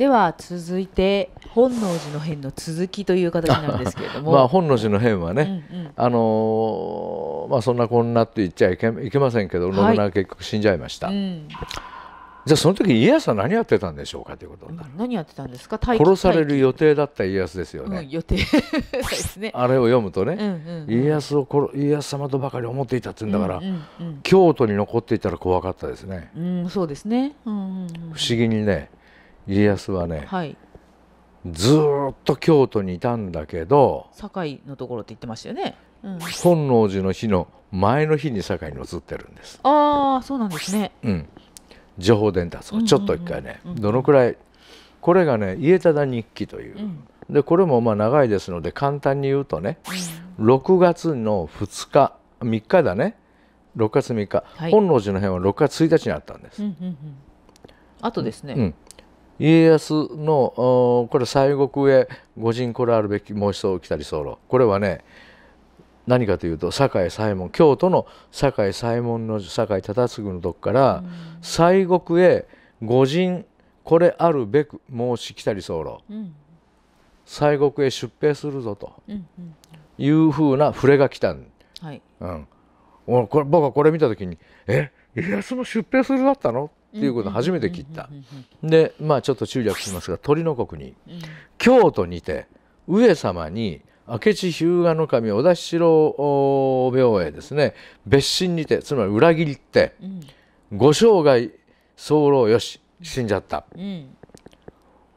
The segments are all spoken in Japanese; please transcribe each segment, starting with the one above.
では続いて本能寺の変の続きという形なんですけれどもまあ本能寺の変はね、あのまあ、そんなこんなって言っちゃいけいけませんけど、信長は結局死んじゃいました、じゃあその時家康は何やってたんでしょうかということ何やってたんですか殺される予定だった家康ですよね、うん、予定ですね あれを読むとね、家康を家康様とばかり思っていたって言うんだから、京都に残っていたら怖かったですね、うん、そうですね、うんうんうん、不思議にね家康はね、はい、ずっと京都にいたんだけど堺のところって言ってましたよね、うん、本能寺の日の前の日に堺に移ってるんですああそうなんですね、うん、情報伝達をちょっと一回ね、どのくらいこれがね家忠日記という、うん、でこれもまあ長いですので簡単に言うとね、6月の2日3日だね6月3日、はい、本能寺の辺は6月1日にあったんです、うんうんうん、あとですね、うん、家康のこれ西国へ御人れあるべき申し来たり候これはね何かというと堺左衛門京都の堺左衛門の堺忠次のとこから西国へ御人これあるべく申し来たり候、うん、西国へ出兵するぞというふうな触れが来たん、はいうん、これ僕はこれ見た時に「え家康も出兵するだったの?」っていうことを初めて切った。でまあちょっと注略しますが鳥の国に京都にて上様に明智日向守小田七郎病へですね別心にてつまり裏切ってご生涯候よし死んじゃった。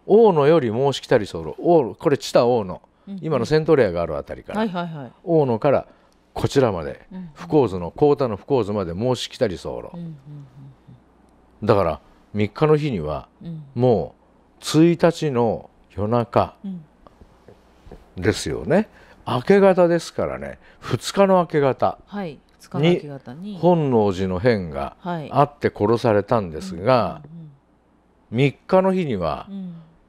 大野より申し来たり候王これ知多大野、今のセントレアがあるあたりから、大野からこちらまで、不幸図の高太の不幸図まで申し来たり候、だから3日の日にはもう1日の夜中ですよね、明け方ですからね2日の明け方に本能寺の変があって殺されたんですが3日の日には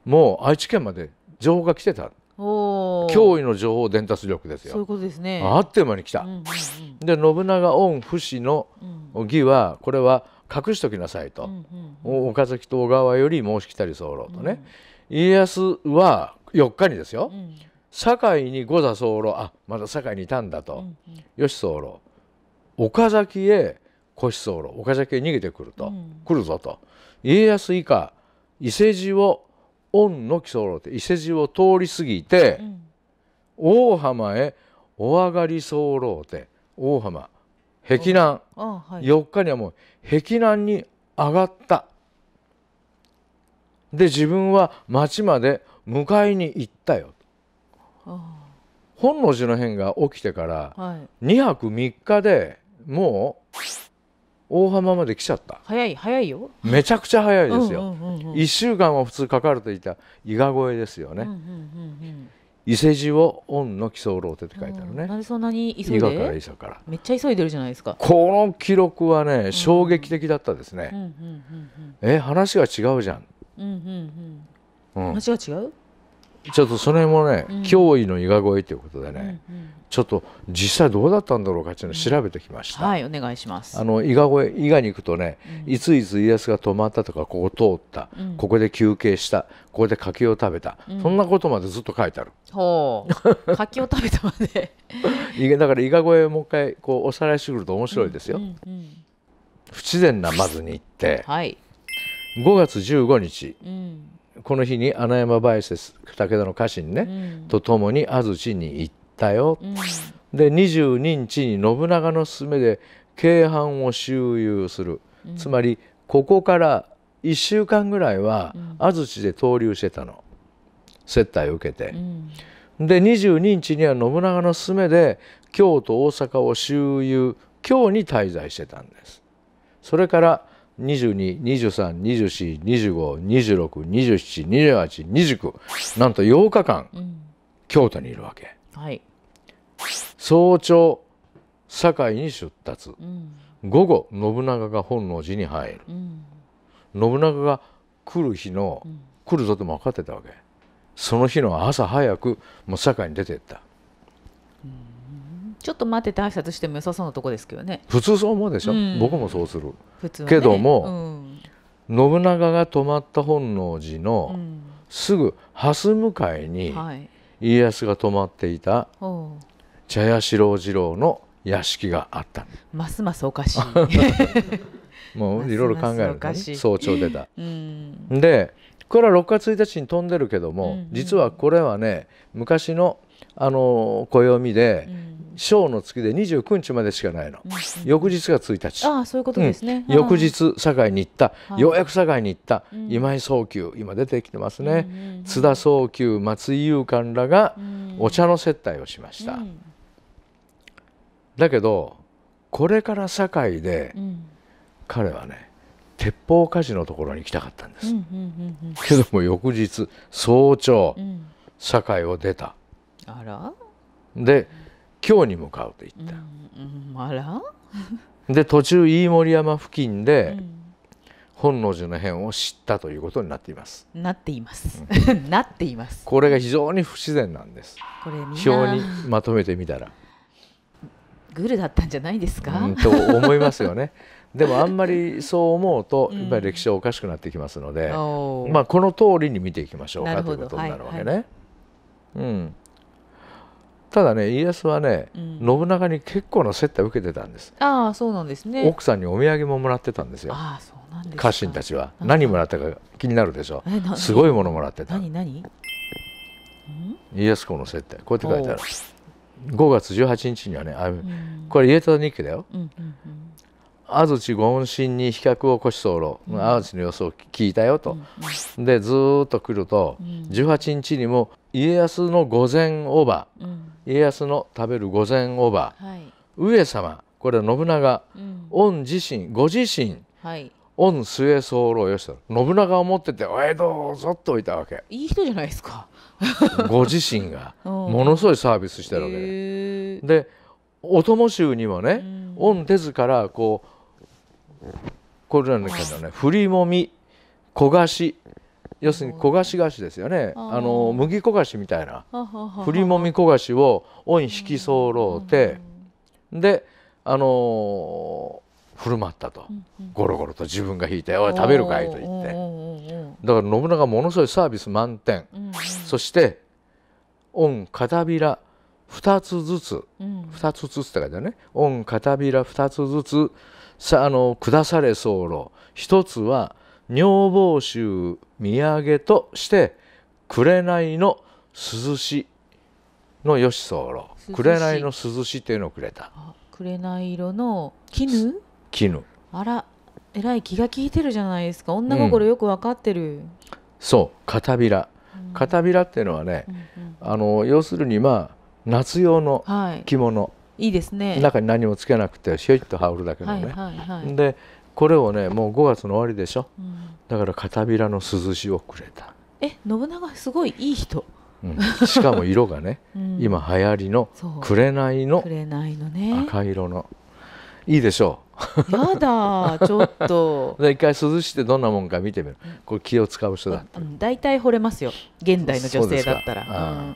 もう愛知県まで情報が来てた。驚異の情報伝達力ですよ。そういうことですね。あっという間に来た。で信長御不死の義はこれは隠しときなさいと、岡崎と小川より申し来たり候とね、家康は4日にですよ、堺に御座候あまだ堺にいたんだと、よし候岡崎へ越候岡崎へ逃げてくると、来るぞと家康以下伊勢路を恩の帰候って伊勢路を通り過ぎて、大浜へお上がり候って大浜壁南、4日にはもう碧南に上がったで自分は町まで迎えに行ったよ本能寺の変が起きてから2泊3日でもう大浜まで来ちゃった早い早いよめちゃくちゃ早いですよ、1週間は普通かかるといた伊賀越えですよね、うんうんうんうん伊勢路をオの基礎ローテって書いてあるね、うん、なんでそんなに急いでから伊勢からめっちゃ急いでるじゃないですかこの記録はね衝撃的だったですね、え話が違うじゃん、話が違うちょっとそれもね、うん、脅威の伊賀越えということでね、うんうん、ちょっと実際どうだったんだろうかっていうのを調べてきました、うん、はいお願いしますあの伊賀越え伊賀に行くとね、うん、いついつ家康が泊まったとかここ通った、ここで休憩したここで柿を食べた、そんなことまでずっと書いてあるほう 柿を食べたまでだから伊賀越えをもう一回こうおさらいしてくると面白いですよ、うんうんうん、不自然なまずに行って、はい、5月15日、うんこの日に穴山梅で武田の家臣ね、うん、と共に安土に行ったよ、うん、で22日に信長の勧めで京阪を周遊する、うん、つまりここから1週間ぐらいは安土で逗留してたの接待を受けて。で22日には信長の勧めで京都大阪を周遊京に滞在してたんです。それから2223242526272829なんと8日間、うん、京都にいるわけ、はい、早朝堺に出立、うん、午後信長が本能寺に入る、うん、信長が来る日の、来るぞとも分かってたわけその日の朝早くもう堺に出てったちょっと待ってて挨拶しても良さそうなとこですけどね普通そう思うでしょ、うん、僕もそうする、ね、けども、うん、信長が泊まった本能寺のすぐ蓮向かいに家康が泊まっていた茶屋四郎次郎の屋敷があった、ますますおかしい もういろいろ考える、ね、早朝出た、うん、でこれは6月1日に飛んでるけども、うんうん、実はこれはね昔のあの暦で、小の月で29日までしかないの、翌日が1日あそういうことですね、翌日堺に行った、ようやく堺に行った、今井早急今出てきてますね、津田早急松井優寛らがお茶の接待をしました、だけどこれから堺で、彼はね鉄砲火事のところに行きたかったんです、けども翌日早朝、堺を出た、あらで京に向かうと言った、うんうん、あらで途中飯盛山付近で、本能寺の変を知ったということになっていますなっています、なっていますこれが非常に不自然なんですこれ表にまとめてみたらグルだったんじゃないですか、うん、と思いますよね でもあんまりそう思うとやっぱり歴史はおかしくなってきますので、うん、まあ、この通りに見ていきましょうかということになるわけね。はいはい、うんただね家康はね、うん、信長に結構の接待を受けてたんですああそうなんですね奥さんにお土産ももらってたんですよああそうなんです家臣たちは何もらったか気になるでしょうすごいものもらってた何何家康公の接待こうやって書いてある5月18日にはねあ、うん、これ家忠日記だよ、うんうんうん安土御恩神に飛脚を起こし候安土の様子を聞いたよと、うん、でずっと来ると、うん、18日にも家康の御前オーバー、うん、家康の食べる御膳おば、はい、上様これは信長、うん、御自身ご自身、はい、御末候義信信長を持ってて「おいどうぞ」って置いたわけいい人じゃないですかご自身が ものすごいサービスしてるわけででお供衆にはね、うん、御手図からこうこれなんだけどね「振りもみ焦がし要するに焦がし菓子ですよねあの麦焦がしみたいな振りもみ焦がしをお引きそろうてであの振る舞ったとゴロゴロと自分が引いて「おい食べるかい」と言ってだから信長ものすごいサービス満点そして恩片びら2つずつ2つずつって書いてあるね恩片びら2つずつさあの下され候一つは女房衆土産として紅の涼しの吉候紅の涼しっていうのをくれた紅色の絹絹あらえらい気が利いてるじゃないですか女心よく分かってる、うん、そう片びら片びらっていうのはね、うんうん、あの要するにまあ夏用の着物、はい、いいですね中に何もつけなくてひょいっと羽織るだけのね、はいはいはい、でこれをねもう5月の終わりでしょ、うん、だから片びらの涼しをくれたえ信長すごいいい人、うん、しかも色がね、うん、今流行りの紅の赤色の、ね、いいでしょうやだ ちょっと一回涼しってどんなもんか見てみるこれ気を使う人だ大体、うん、惚れますよ現代の女性だったら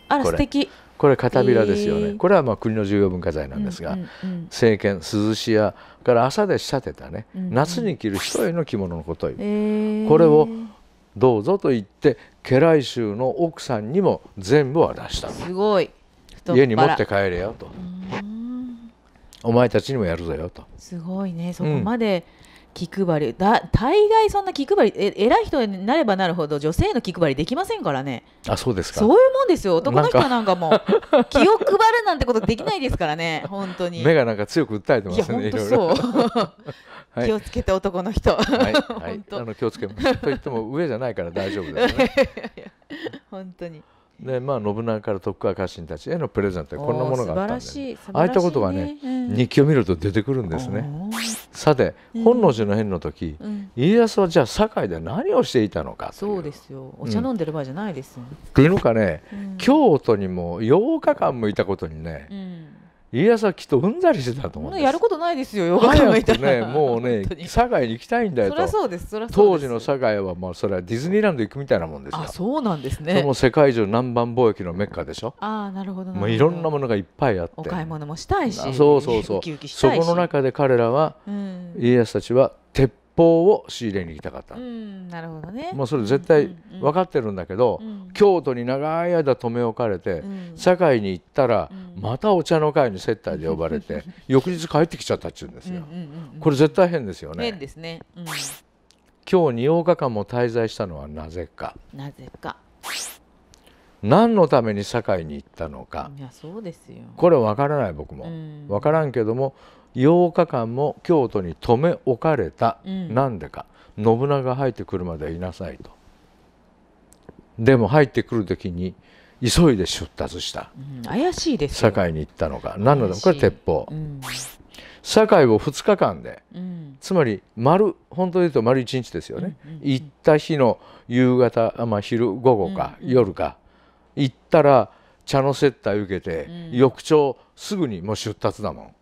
あら素敵これ片びらですよね、えー、これはまあ国の重要文化財なんですが、うんうんうん、政権涼しやから朝で仕立てたね、うんうん、夏に着る人への着物のことを、えー、これをどうぞと言って家来衆の奥さんにも全部は出したすごい家に持って帰れよとお前たちにもやるぞよとすごいねそこまで、うん気配りだ大概そんな気配りえ偉い人になればなるほど女性の気配りできませんからねあそうですかそういうもんですよ男の人なんかもう 気を配るなんてことできないですからね本当に目がなんか強く訴えてますねいや本当そう 気をつけて男の人、はい、はい、あの気をつけますと言っても上じゃないから大丈夫ですね本当にでまあ信長から徳川家臣たちへのプレゼントこんなものがあったんで、ね、ああいったことがね、うん、日記を見ると出てくるんですね。さて、本能寺の変の時、家康はじゃあ堺で何をしていたのかそうですよお茶飲んでる場合じゃないです、っていうのかね、京都にも8日間もいたことにね、家康はきっとうんざりしてたと思うやることないですよよく館みたいねもうね堺に行きたいんだよとそりゃそうですそりゃ当時の堺はまあそれはディズニーランド行くみたいなもんですよあそうなんですねその世界中南蛮貿易のメッカでしょああなるほどもういろんなものがいっぱいあってお買い物もしたいしそうそうそうそこの中で彼らは、家康たちは鉄法を仕入れに行きたかった、うん、なるほどねもうそれ絶対分かってるんだけど、うん、京都に長い間留め置かれて、堺に行ったら、またお茶の会に接待で呼ばれて 翌日帰ってきちゃったっちゅうんですよ、これ絶対変ですよね変ですね、うん、今日2日間も滞在したのはなぜかなぜか何のために堺に行ったのかいやそうですよこれ分からない僕も分からんけども8日間も京都に留め置かれた、うん、なんでか信長が入ってくるまでいなさいとでも入ってくる時に急いで出立した、うん、怪しいです堺に行ったのか何なのかこれ鉄砲、うん、堺を2日間で、うん、つまり丸本当に言うと丸1日ですよね、うんうんうん、行った日の夕方、まあ、昼午後か、うんうん、夜か行ったら茶の接待受けて、翌朝すぐにもう出立だもん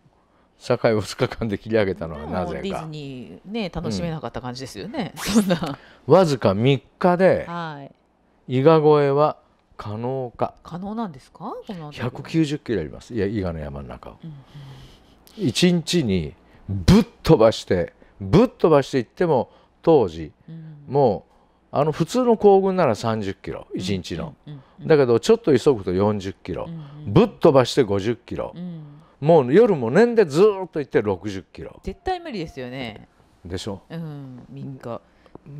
社会を2日間で切り上げたのはなぜかディズニーね楽しめなかった感じですよね、うん、そんなわずか3日で、はい、伊賀越えは可能か可能なんですかこの190キロありますいや伊賀の山の中を、うんうん、1日にぶっ飛ばしてぶっ飛ばしていっても当時、うん、もうあの普通の行軍なら30キロ1日の、だけどちょっと急ぐと40キロ、ぶっ飛ばして50キロ、うんもう夜も年でずっと行って60キロ絶対無理ですよねでしょ、うん、3日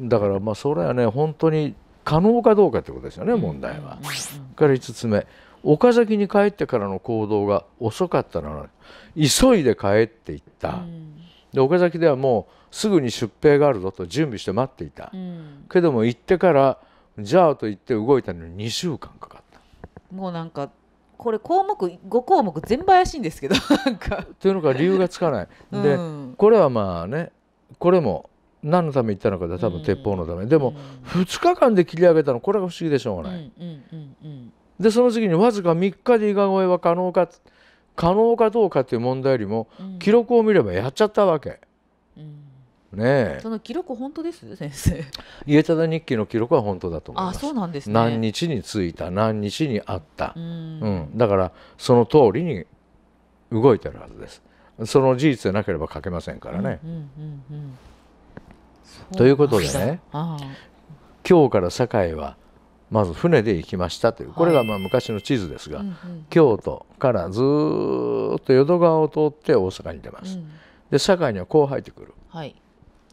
だからまあそれはね本当に可能かどうかってことですよね、問題は、うん、から5つ目岡崎に帰ってからの行動が遅かったら急いで帰っていった、で岡崎ではもうすぐに出兵があるぞと準備して待っていた、けども行ってからじゃあと言って動いたのに2週間かかったもうなんかこれ項目5項目全部怪しいんですけど なんか。というのか理由がつかない。で、うん、これはまあねこれも何のために行ったのかで多分鉄砲のため、うん、でも2日間で切り上げたのこれが不思議でしょうがない。でその次にわずか3日で伊賀越えは可能か可能かどうかっていう問題よりも、記録を見ればやっちゃったわけ。ねその記録本当です 先生家忠日記の記録は本当だと思いますあそうなんです、ね、何日に着いた何日に会った、うん、うん、だからその通りに動いてるはずですその事実でなければ書けませんからね、うんうんうんうんということでね今日から堺はまず船で行きましたという、これがまあ昔の地図ですが、うんうん、京都からずっと淀川を通って大阪に出ます、うん、で堺にはこう入ってくる、はい、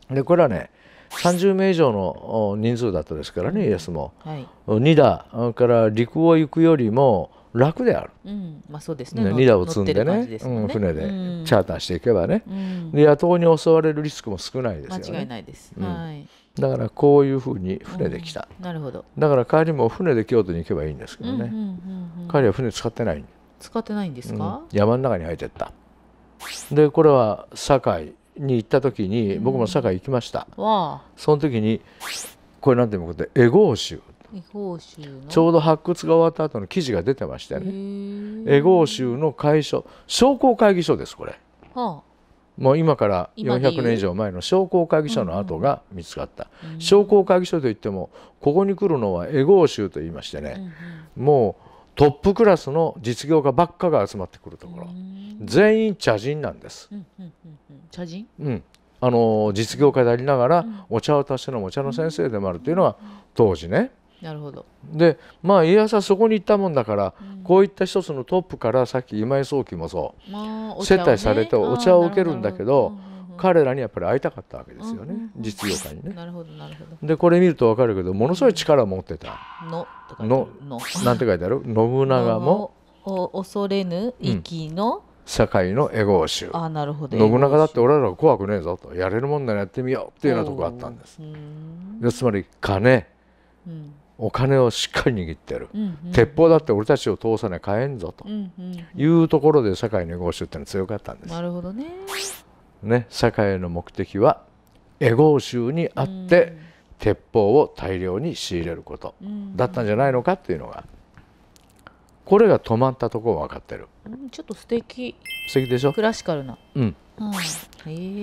でこれはね30名以上の人数だったですからね、イエスも、はい、2打から陸を行くよりも楽である、うんまあそうですねね2打を積んでね、ね、うん、船でチャーターしていけばね、うん、で野党に襲われるリスクも少ないですよね間違いないです、うん、はいだからこういうふうに船で来た、うん、なるほどだから帰りも船で京都に行けばいいんですけどね、うんうんうん、帰りは船使ってない使ってないんですか、山の中に入ってったでこれは堺に行った時に僕も堺行きました、うん、その時にこれ何ていうのかエゴー州ちょうど発掘が終わった後の記事が出てましてねエゴー州の会所商工会議所ですこれ、はあ、もう今から400年以上前の商工会議所の跡が見つかった、うんうん、商工会議所といってもここに来るのはエゴー州といいましてね、うんうん、もうトップクラスの実業家ばっかが集まってくるところ全員茶人なんです。うんうんうん、茶人、うんあの実業家でありながらお茶を足してのお茶の先生でもあるというのは当時ね。なるほどでまあ家康はそこに行ったもんだから、うん、こういった一つのトップからさっき今井宗紀もそう、まあね、接待されてお茶を受けるんだけど。彼らにやっぱり会いたかったわけですよね、うんうんうん、実業界にね。なるほどなるほどでこれ見ると分かるけどものすごい力を持ってた。のののなんて書いてある 信長も恐れぬ息の、うん、堺のエゴー集あなるほど信長だって俺らは怖くねえぞとやれるもんならやってみようっていうようなとこがあったんですつまり金、うん、お金をしっかり握ってる、うんうん、鉄砲だって俺たちを通さない買えんぞとうんいうところで社会のエゴー集ってのは強かったんです。なるほどねね、社会の目的はエゴーにあって、鉄砲を大量に仕入れることだったんじゃないのかっていうのが、これが止まったところ分かってる、ちょっと素敵素敵でしょクラシカルなうん、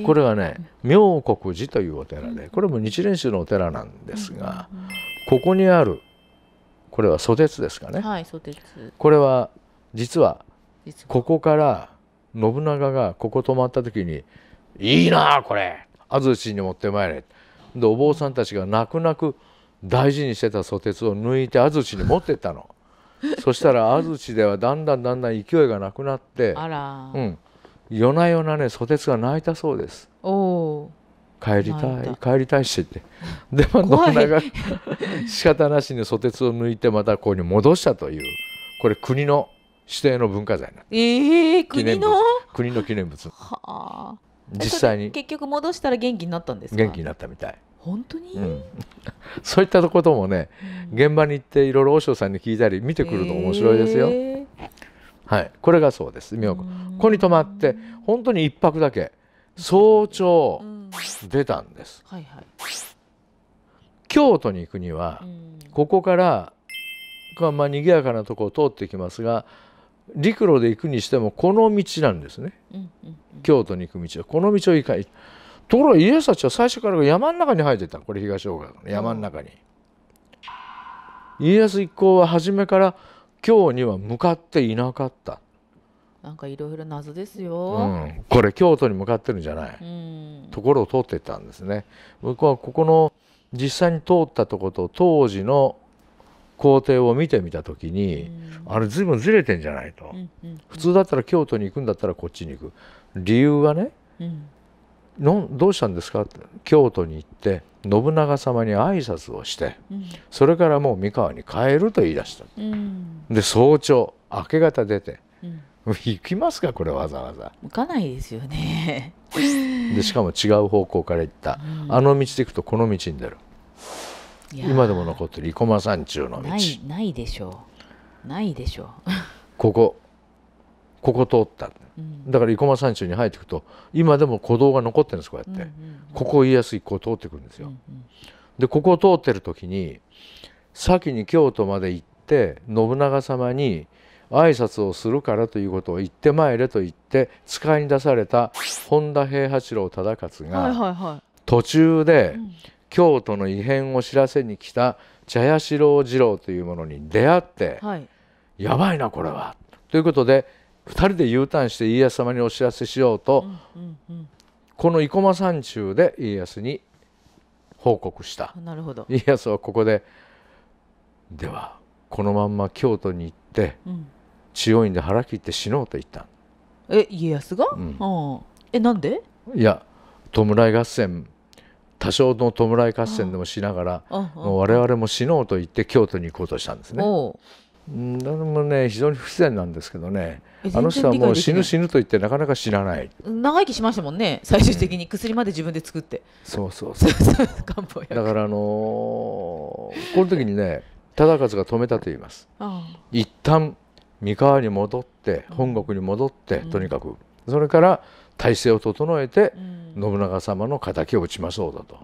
これはね妙国寺というお寺でこれも日蓮宗のお寺なんですが、ここにあるこれは蘇鉄ですかね、はい、蘇鉄これは実はここから信長がここ泊まった時に「いいなこれ安土に持ってまいれ」でお坊さんたちが泣く泣く大事にしてたソテツを抜いて安土に持ってったの そしたら安土ではだんだんだんだん勢いがなくなってうん、夜な夜なねソテツが泣いたそうです帰りたい帰りたいしって でも信長 仕方なしにソテツを抜いてまたここに戻したというこれ国の指定の文化財なえー、国の国の記念物はあ実際に結局戻したら元気になったんです元気になったみたい本当に、うん、そういったこともね、うん、現場に行っていろいろ和尚さんに聞いたり見てくるの面白いですよ、えー、はいこれがそうです妙子ここに泊まって本当に一泊だけ早朝出たんです、はいはい、京都に行くには、ここからまあ賑やかなとこを通っていきますが陸路で行くにしてもこの道なんですね、うんうんうん、京都に行く道はこの道を行かないところがエスたちは最初から山の中に入ってたこれ東大の山の中に、うん、家康一行は初めから京には向かっていなかったなんかいろいろ謎ですよ、うん、これ京都に向かってるんじゃない、うん、ところを通ってたんですね僕はここの実際に通ったとこと当時の工程を見てみた時に、あれ随分ずれてんじゃないと、普通だったら京都に行くんだったらこっちに行く理由はね、のどうしたんですかって京都に行って信長様に挨拶をして、うん、それからもう三河に帰ると言い出した、うん、で早朝明け方出て、うん、行きますかこれわざわざ行かないですよねでしかも違う方向から行った、あの道で行くとこの道に出る、今でも残ってる生駒山中の道ないないでしょうないでしょうここここ通った、うん、だから生駒山中に入っていくと今でも古道が残ってるんですこうやって、ここを家康一行通っていくんですよ、うんうん、でここを通ってる時に先に京都まで行って信長様に挨拶をするからということを言ってまいれと言って使いに出された本田平八郎忠勝が途中で京都の異変を知らせに来た茶屋四郎次郎というものに出会って、はい、やばいなこれはということで2人で U ターンして家康様にお知らせしようと、うんうんうん、この生駒山中で家康に報告したなるほど家康はここでではこのまんま京都に行って、うん、千代院で腹切って死のうと言ったえ家康が、うん、えなんでいや弔い合戦多少の弔い合戦でもしながらもう我々も死のうと言って京都に行こうとしたんですね。うん、でもね非常に不自然なんですけどねあの人はもう死ぬ死ぬと言ってなかなか死なない長生きしましたもんね最終的に薬まで自分で作って、うん、そうそうそう だからあのー、この時にね忠勝が止めたと言います一旦三河に戻って本国に戻って、とにかくそれから体制を整えて信長様の敵を討ちましょうだと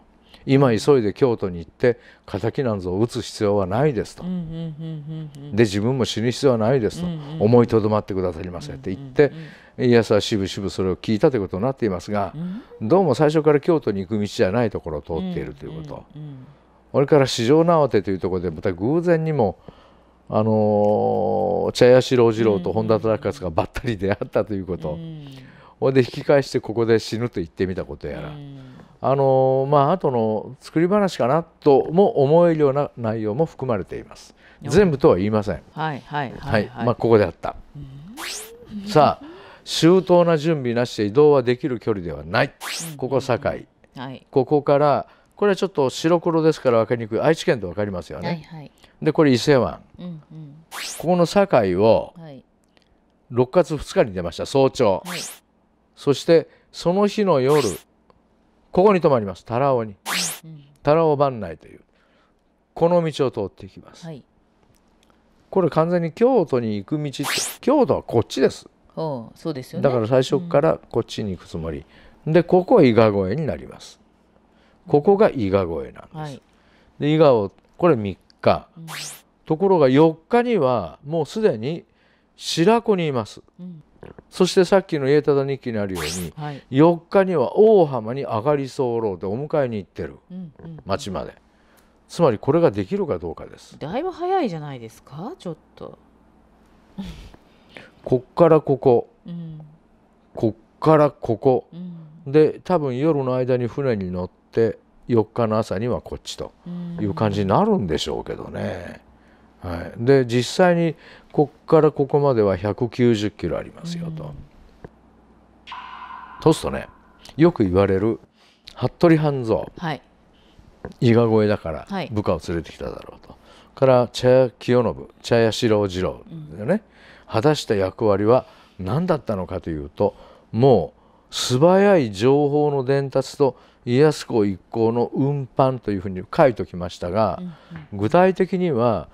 今急いで京都に行って敵なんぞを討つ必要はないですとで自分も死ぬ必要はないですと思いとどまってくださりませって言って家康はしぶしぶそれを聞いたということになっていますがどうも最初から京都に行く道じゃないところを通っているということ。それから四条縄手というところでまた偶然にもあの茶屋四郎次郎と本田忠勝がばったり出会ったということ、うん、ほいで引き返してここで死ぬと言ってみたことやら、あのまあ後の作り話かなとも思えるような内容も含まれています全部とは言いませんはいはいはい、はい、まあ、ここであった、さあ周到な準備なしで移動はできる距離ではない、ここ堺、はい、ここからこれはちょっと白黒ですから分かりにくい愛知県と分かりますよね、はいはい、でこれ伊勢湾、うんうん、ここの堺を6月2日に出ました早朝、はいそしてその日の夜ここに泊まりますタラオにタラオ番内というこの道を通っていきます、はい、これ完全に京都に行く道って京都はこっちですそうですよ、ね、だから最初からこっちに行くつもり、うん、でここは伊賀越えになりますここが伊賀越えなんです、はい、で伊賀をこれ3日、うん、ところが4日にはもうすでに白子にいます、うんそしてさっきの「家忠日記」にあるように、はい、4日には大浜に上がり候でお迎えに行ってる、うんうん、町までつまりこれができるかどうかですだいぶ早いじゃないですかちょっと こっからここ、うん、こっからここ、うん、で多分夜の間に船に乗って4日の朝にはこっちという感じになるんでしょうけどね。はい、で実際にここからここまでは190キロありますよと。うん、そうするとねよく言われる服部半蔵、伊賀越えだから部下を連れてきただろうと、はい、から茶屋清信茶屋四郎次郎でね、うん、果たした役割は何だったのかというともう素早い情報の伝達と家康公一行の運搬というふうに書いときましたが、うんうん、具体的には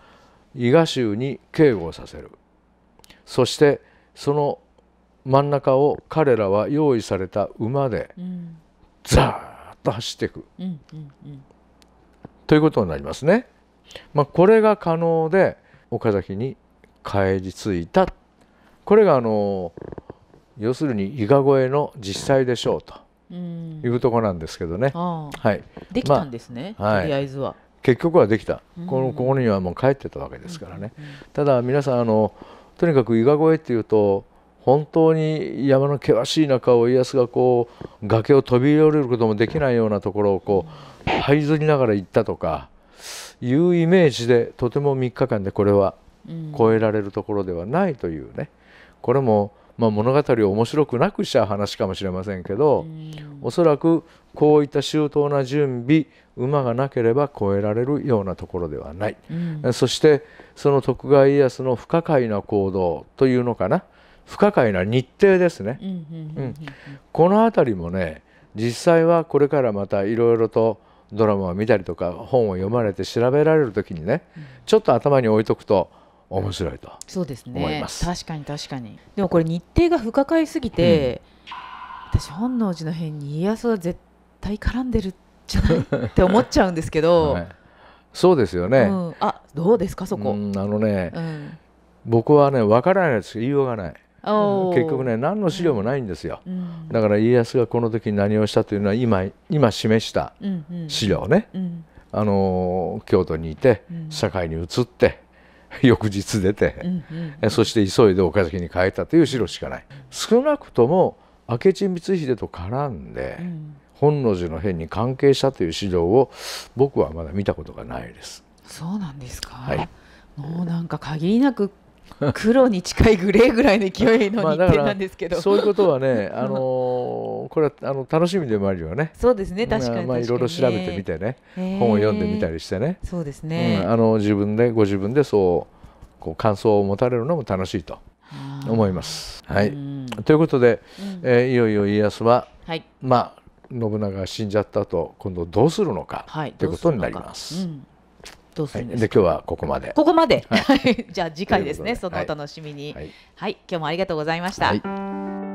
伊賀州に警護をさせるそしてその真ん中を彼らは用意された馬で、ザーッと走っていく、うんうんうん、ということになりますね。まあ、これが可能で岡崎に帰り着いたこれがあの要するに伊賀越えの実際でしょうというとこなんですけどね。はい、できたんですね、まあ、とりあえずは。はい結局はできた、このここにはもう帰ってたわけですからね、ただ皆さんあのとにかく伊賀越えっていうと本当に山の険しい中を家康がこう崖を飛び降りることもできないようなところをこう這いずりながら行ったとかいうイメージでとても3日間でこれは越えられるところではないというねこれもまあ、物語を面白くなくしちゃう話かもしれませんけどおそらくこういった周到な準備馬がなければ越えられるようなところではない、うん、そしてその徳川家康の不可解な行動というのかな不可解な日程ですねこの辺りもね実際はこれからまたいろいろとドラマを見たりとか本を読まれて調べられる時にね、ちょっと頭に置いとくと面白いとそうですね確かに確かにでもこれ日程が不可解すぎて、うん、私本能寺の変に家康は絶対絡んでるじゃないって思っちゃうんですけど、はい、そうですよね、うん、あどうですかそこ、あのね、うん、僕はね分からないです言いようがない結局ね何の資料もないんですよ、うん、だから家康がこの時に何をしたというのは今今示した資料ね、うんうん、あの京都にいて堺に移って、翌日出て、うんうん、そして急いで岡崎に帰ったという資料しかない少なくとも明智光秀と絡んで、うん、本能寺の変に関係したという資料を僕はまだ見たことがないですそうなんですか、はい、もうなんか限りなく黒に近いグレーぐらいの勢いの 日程なんですけど、そういうことはね、あのーこれはあの楽しみでもあるよねそうですね確かにまあ、いろいろ調べてみてね、本を読んでみたりしてねそうですね、うん、あの自分でご自分でそうこう感想を持たれるのも楽しいと思います。はい、ということで、うん、えー、いよいよ家康は、はい、まあ信長が死んじゃった後今度どうするのか、はい、ということになります。どうするんです、はい、で今日はここまで。ここまで。はい、じゃあ次回ですね。そのお楽しみに。はい、はい、今日もありがとうございました。はい